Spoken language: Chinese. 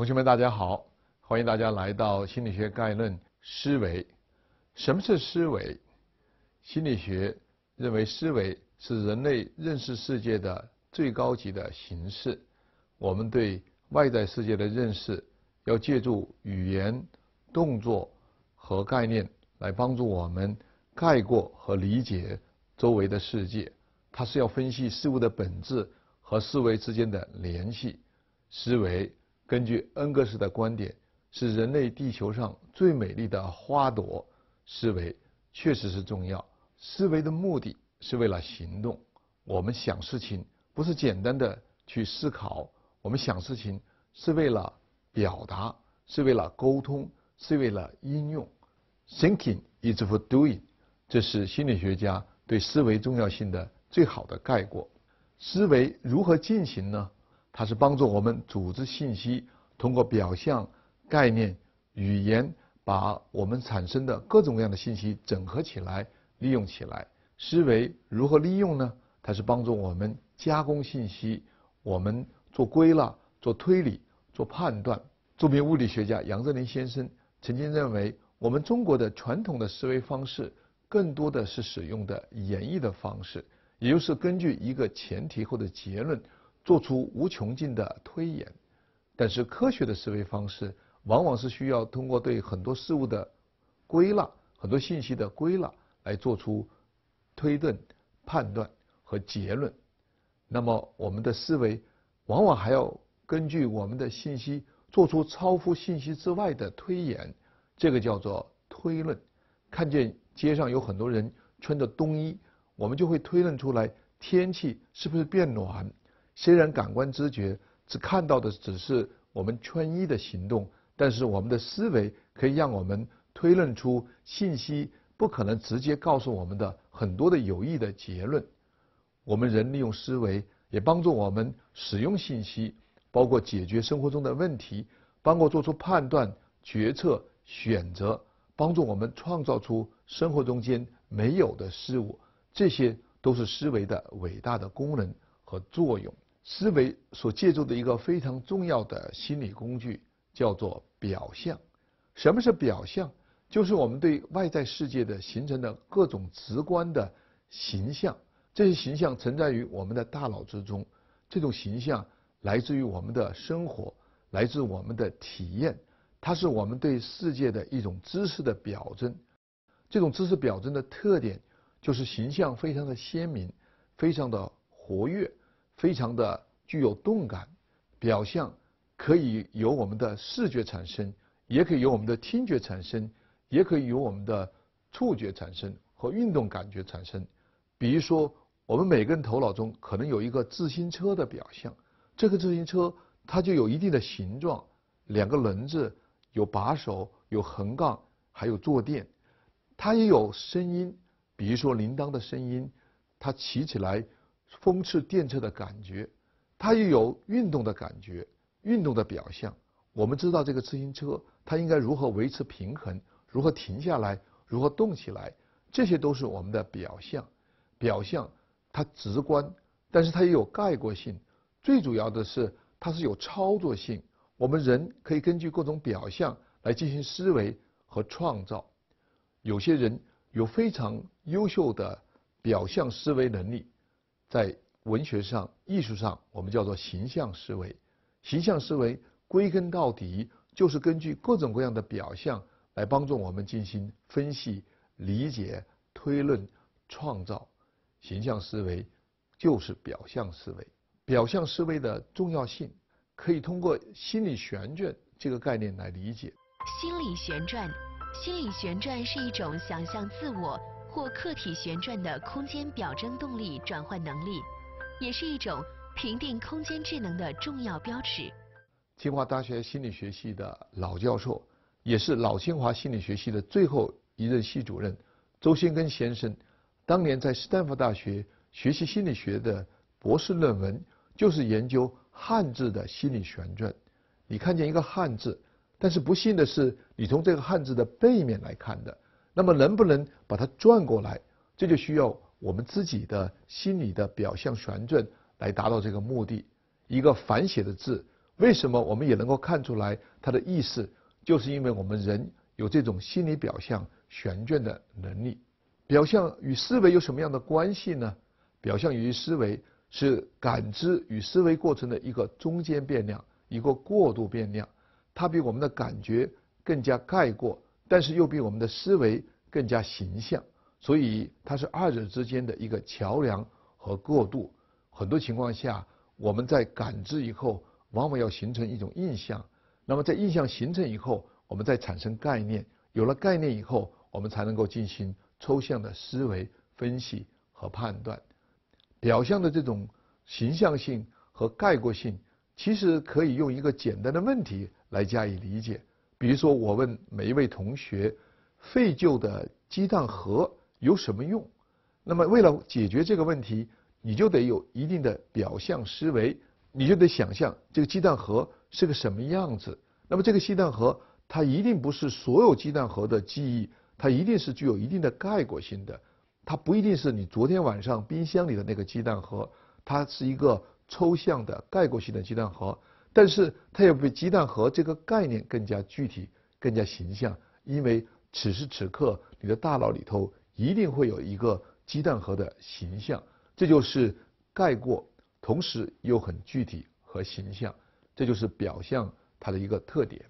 同学们，大家好！欢迎大家来到《心理学概论》思维。什么是思维？心理学认为，思维是人类认识世界的最高级的形式。我们对外在世界的认识，要借助语言、动作和概念来帮助我们概括和理解周围的世界。它是要分析事物的本质和思维之间的联系。思维。根据恩格斯的观点，是人类地球上最美丽的花朵。思维确实是重要。思维的目的是为了行动。我们想事情不是简单的去思考，我们想事情是为了表达，是为了沟通，是为了应用。Thinking is for doing，这是心理学家对思维重要性的最好的概括。思维如何进行呢？它是帮助我们组织信息，通过表象、概念、语言，把我们产生的各种各样的信息整合起来，利用起来。思维如何利用呢？它是帮助我们加工信息，我们做归纳、做推理、做判断。著名物理学家杨振宁先生曾经认为，我们中国的传统的思维方式更多的是使用的演绎的方式，也就是根据一个前提或者结论。做出无穷尽的推演，但是科学的思维方式往往是需要通过对很多事物的归纳、很多信息的归纳来做出推论、判断和结论。那么我们的思维往往还要根据我们的信息做出超乎信息之外的推演，这个叫做推论。看见街上有很多人穿着冬衣，我们就会推论出来天气是不是变暖。虽然感官知觉只看到的只是我们穿衣的行动，但是我们的思维可以让我们推论出信息不可能直接告诉我们的很多的有益的结论。我们人利用思维，也帮助我们使用信息，包括解决生活中的问题，包括做出判断、决策、选择，帮助我们创造出生活中间没有的事物。这些都是思维的伟大的功能和作用。思维所借助的一个非常重要的心理工具叫做表象。什么是表象？就是我们对外在世界的形成的各种直观的形象。这些形象存在于我们的大脑之中。这种形象来自于我们的生活，来自我们的体验。它是我们对世界的一种知识的表征。这种知识表征的特点就是形象非常的鲜明，非常的活跃。非常的具有动感，表象可以由我们的视觉产生，也可以由我们的听觉产生，也可以由我们的触觉产生和运动感觉产生。比如说，我们每个人头脑中可能有一个自行车的表象，这个自行车它就有一定的形状，两个轮子，有把手，有横杠，还有坐垫，它也有声音，比如说铃铛的声音，它骑起来。风驰电掣的感觉，它又有运动的感觉，运动的表象。我们知道这个自行车，它应该如何维持平衡，如何停下来，如何动起来，这些都是我们的表象。表象它直观，但是它也有概括性。最主要的是，它是有操作性。我们人可以根据各种表象来进行思维和创造。有些人有非常优秀的表象思维能力。在文学上、艺术上，我们叫做形象思维。形象思维归根到底就是根据各种各样的表象来帮助我们进行分析、理解、推论、创造。形象思维就是表象思维。表象思维的重要性可以通过“心理旋转”这个概念来理解。心理旋转，心理旋转是一种想象自我。或客体旋转的空间表征动力转换能力，也是一种评定空间智能的重要标尺。清华大学心理学系的老教授，也是老清华心理学系的最后一任系主任周先根先生，当年在斯坦福大学学习心理学的博士论文，就是研究汉字的心理旋转。你看见一个汉字，但是不幸的是，你从这个汉字的背面来看的。那么能不能把它转过来？这就需要我们自己的心理的表象旋转来达到这个目的。一个反写的字，为什么我们也能够看出来它的意思？就是因为我们人有这种心理表象旋转的能力。表象与思维有什么样的关系呢？表象与思维是感知与思维过程的一个中间变量，一个过渡变量。它比我们的感觉更加概括。但是又比我们的思维更加形象，所以它是二者之间的一个桥梁和过渡。很多情况下，我们在感知以后，往往要形成一种印象。那么在印象形成以后，我们再产生概念。有了概念以后，我们才能够进行抽象的思维分析和判断。表象的这种形象性和概括性，其实可以用一个简单的问题来加以理解。比如说，我问每一位同学，废旧的鸡蛋盒有什么用？那么为了解决这个问题，你就得有一定的表象思维，你就得想象这个鸡蛋盒是个什么样子。那么这个鸡蛋盒，它一定不是所有鸡蛋盒的记忆，它一定是具有一定的概括性的。它不一定是你昨天晚上冰箱里的那个鸡蛋盒，它是一个抽象的概括性的鸡蛋盒。但是它要比鸡蛋盒这个概念更加具体、更加形象，因为此时此刻你的大脑里头一定会有一个鸡蛋盒的形象，这就是概括，同时又很具体和形象，这就是表象它的一个特点。